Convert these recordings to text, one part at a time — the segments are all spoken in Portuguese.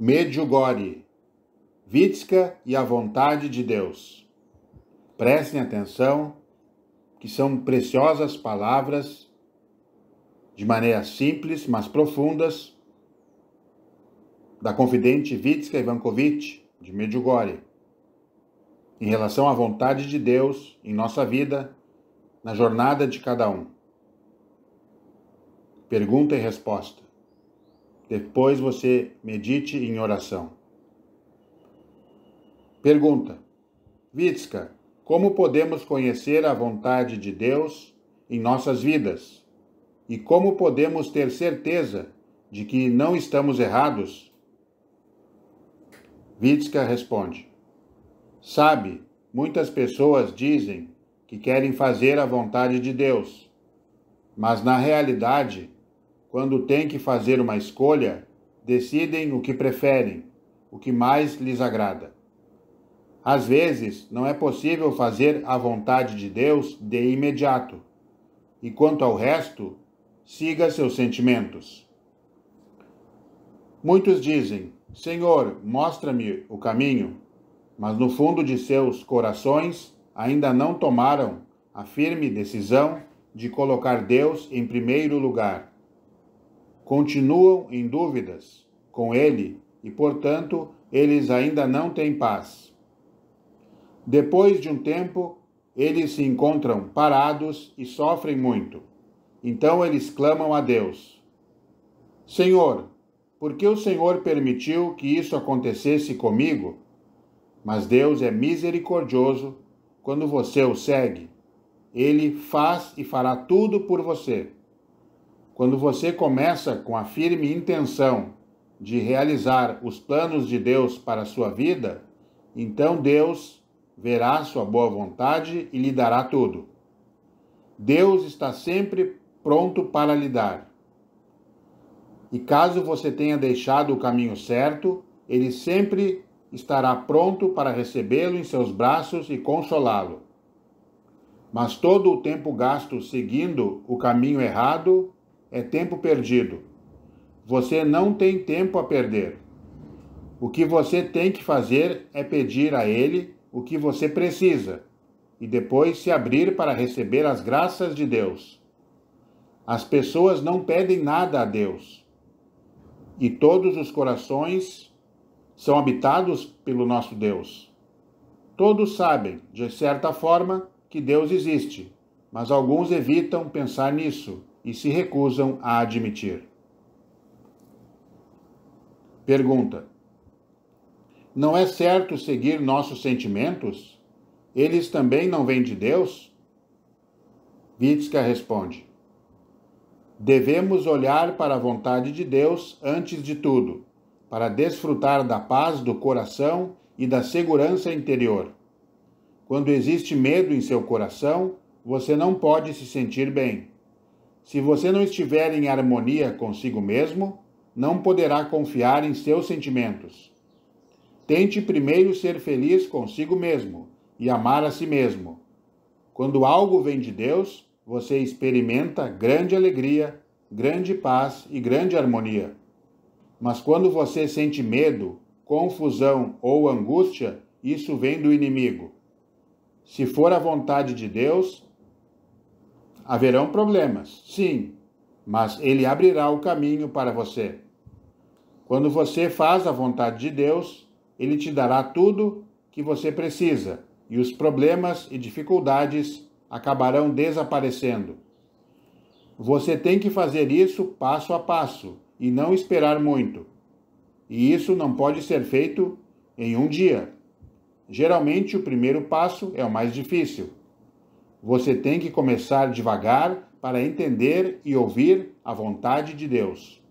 Medjugorje, Vitska e a vontade de Deus. Prestem atenção, que são preciosas palavras, de maneira simples, mas profundas, da confidente Vitska Ivankovic, de Medjugorje, em relação à vontade de Deus em nossa vida, na jornada de cada um. Pergunta e resposta. Depois você medite em oração. Pergunta: Vitska, como podemos conhecer a vontade de Deus em nossas vidas? E como podemos ter certeza de que não estamos errados? Vitska responde: Sabe, muitas pessoas dizem que querem fazer a vontade de Deus, mas na realidade quando têm que fazer uma escolha, decidem o que preferem, o que mais lhes agrada. Às vezes, não é possível fazer a vontade de Deus de imediato, e quanto ao resto, siga seus sentimentos. Muitos dizem: Senhor, mostra-me o caminho, mas no fundo de seus corações ainda não tomaram a firme decisão de colocar Deus em primeiro lugar continuam em dúvidas com ele e, portanto, eles ainda não têm paz. Depois de um tempo, eles se encontram parados e sofrem muito. Então eles clamam a Deus: Senhor, por que o Senhor permitiu que isso acontecesse comigo? Mas Deus é misericordioso quando você o segue. Ele faz e fará tudo por você. Quando você começa com a firme intenção de realizar os planos de Deus para a sua vida, então Deus verá sua boa vontade e lhe dará tudo. Deus está sempre pronto para lhe dar. E caso você tenha deixado o caminho certo, ele sempre estará pronto para recebê-lo em seus braços e consolá-lo. Mas todo o tempo gasto seguindo o caminho errado é tempo perdido. Você não tem tempo a perder. O que você tem que fazer é pedir a Ele o que você precisa e depois se abrir para receber as graças de Deus. As pessoas não pedem nada a Deus. E todos os corações são habitados pelo nosso Deus. Todos sabem, de certa forma, que Deus existe, mas alguns evitam pensar nisso e se recusam a admitir. Pergunta: Não é certo seguir nossos sentimentos? Eles também não vêm de Deus? Vitska responde: Devemos olhar para a vontade de Deus antes de tudo, para desfrutar da paz do coração e da segurança interior. Quando existe medo em seu coração, você não pode se sentir bem. Se você não estiver em harmonia consigo mesmo, não poderá confiar em seus sentimentos. Tente primeiro ser feliz consigo mesmo e amar a si mesmo. Quando algo vem de Deus, você experimenta grande alegria, grande paz e grande harmonia. Mas quando você sente medo, confusão ou angústia, isso vem do inimigo. Se for a vontade de Deus, Haverão problemas, sim, mas ele abrirá o caminho para você. Quando você faz a vontade de Deus, ele te dará tudo que você precisa e os problemas e dificuldades acabarão desaparecendo. Você tem que fazer isso passo a passo e não esperar muito. E isso não pode ser feito em um dia. Geralmente, o primeiro passo é o mais difícil. Você tem que começar devagar para entender e ouvir a vontade de Deus.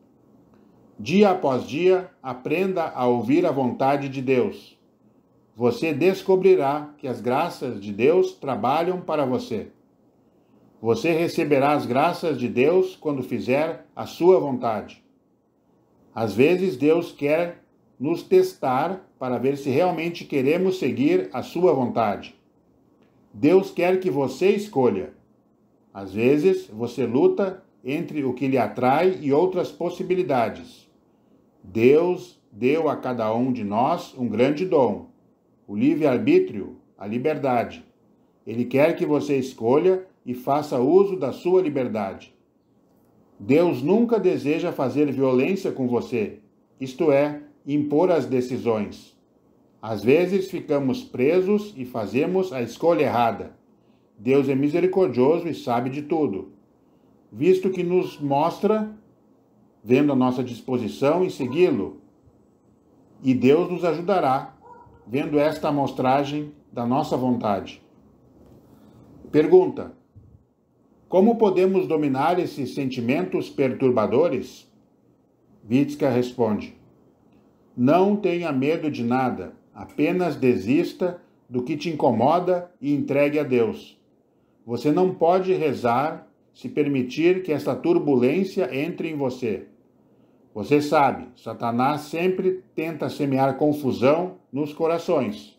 Dia após dia, aprenda a ouvir a vontade de Deus. Você descobrirá que as graças de Deus trabalham para você. Você receberá as graças de Deus quando fizer a sua vontade. Às vezes, Deus quer nos testar para ver se realmente queremos seguir a sua vontade. Deus quer que você escolha. Às vezes, você luta entre o que lhe atrai e outras possibilidades. Deus deu a cada um de nós um grande dom, o livre-arbítrio, a liberdade. Ele quer que você escolha e faça uso da sua liberdade. Deus nunca deseja fazer violência com você, isto é, impor as decisões. Às vezes ficamos presos e fazemos a escolha errada. Deus é misericordioso e sabe de tudo, visto que nos mostra, vendo a nossa disposição e segui-lo. E Deus nos ajudará, vendo esta amostragem da nossa vontade. Pergunta: Como podemos dominar esses sentimentos perturbadores? Vitska responde: Não tenha medo de nada Apenas desista do que te incomoda e entregue a Deus. Você não pode rezar se permitir que esta turbulência entre em você. Você sabe, Satanás sempre tenta semear confusão nos corações.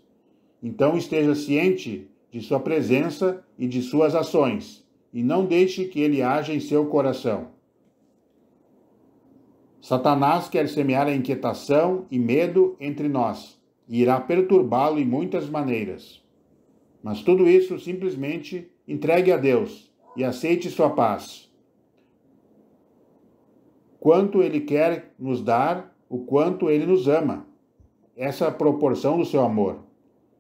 Então esteja ciente de sua presença e de suas ações, e não deixe que ele haja em seu coração. Satanás quer semear a inquietação e medo entre nós e irá perturbá-lo em muitas maneiras. Mas tudo isso simplesmente entregue a Deus e aceite sua paz. Quanto Ele quer nos dar, o quanto Ele nos ama. Essa é proporção do seu amor.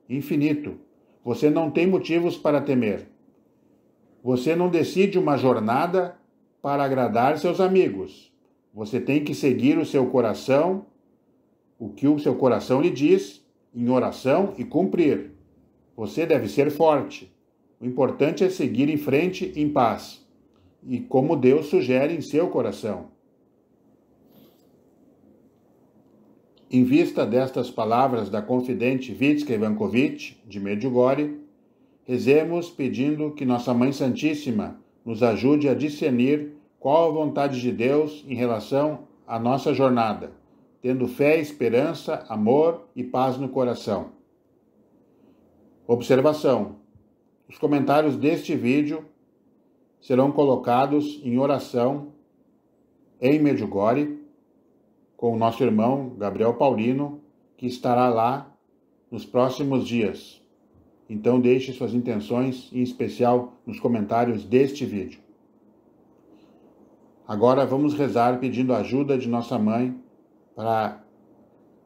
Infinito. Você não tem motivos para temer. Você não decide uma jornada para agradar seus amigos. Você tem que seguir o seu coração o que o seu coração lhe diz em oração e cumprir. Você deve ser forte. O importante é seguir em frente em paz e como Deus sugere em seu coração. Em vista destas palavras da confidente Vitska Ivankovic, de Medjugorje, rezemos pedindo que Nossa Mãe Santíssima nos ajude a discernir qual a vontade de Deus em relação à nossa jornada tendo fé, esperança, amor e paz no coração. Observação: os comentários deste vídeo serão colocados em oração em Medjugorje com o nosso irmão Gabriel Paulino, que estará lá nos próximos dias. Então deixe suas intenções, em especial nos comentários deste vídeo. Agora vamos rezar pedindo ajuda de nossa mãe, para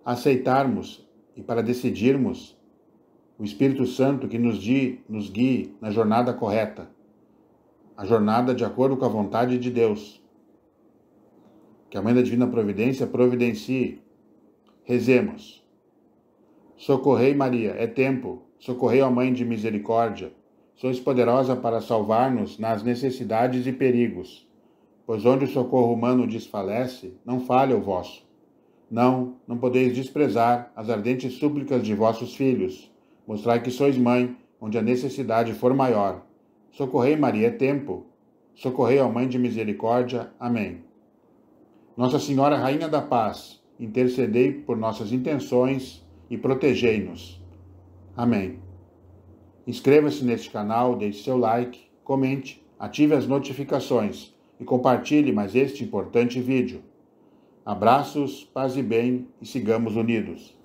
aceitarmos e para decidirmos o Espírito Santo que nos, di, nos guie na jornada correta, a jornada de acordo com a vontade de Deus. Que a Mãe da Divina Providência providencie. Rezemos. Socorrei Maria, é tempo. Socorrei a Mãe de Misericórdia. Sois poderosa para salvar-nos nas necessidades e perigos. Pois onde o socorro humano desfalece, não falha o vosso. Não, não podeis desprezar as ardentes súplicas de vossos filhos. Mostrai que sois mãe, onde a necessidade for maior. Socorrei Maria, é tempo. Socorrei a Mãe de Misericórdia. Amém. Nossa Senhora, Rainha da Paz, intercedei por nossas intenções e protegei-nos. Amém. Inscreva-se neste canal, deixe seu like, comente, ative as notificações e compartilhe mais este importante vídeo. Abraços, paz e bem e sigamos unidos.